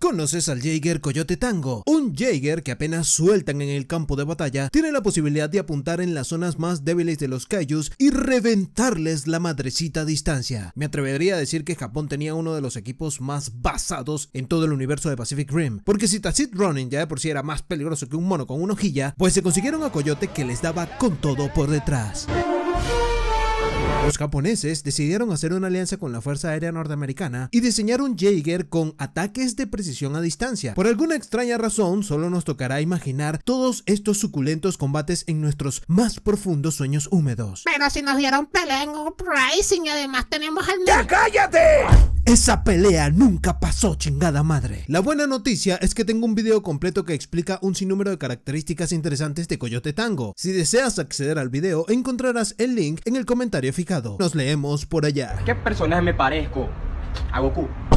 ¿Conoces al Jaeger Coyote Tango? Un Jaeger que apenas sueltan en el campo de batalla, tiene la posibilidad de apuntar en las zonas más débiles de los Kaijus y reventarles la madrecita a distancia. Me atrevería a decir que Japón tenía uno de los equipos más basados en todo el universo de Pacific Rim, porque si Tacit Running ya de por sí era más peligroso que un mono con una hojilla, pues se consiguieron a Coyote que les daba con todo por detrás. Los japoneses decidieron hacer una alianza con la Fuerza Aérea Norteamericana y diseñar un Jaeger con ataques de precisión a distancia. Por alguna extraña razón, solo nos tocará imaginar todos estos suculentos combates en nuestros más profundos sueños húmedos. Pero si nos dieron pelea en y además tenemos al... cállate! Esa pelea nunca pasó, chingada madre. La buena noticia es que tengo un video completo que explica un sinnúmero de características interesantes de Coyote Tango. Si deseas acceder al video, encontrarás el link en el comentario fijado. Nos leemos por allá. ¿Qué personaje me parezco? A Goku.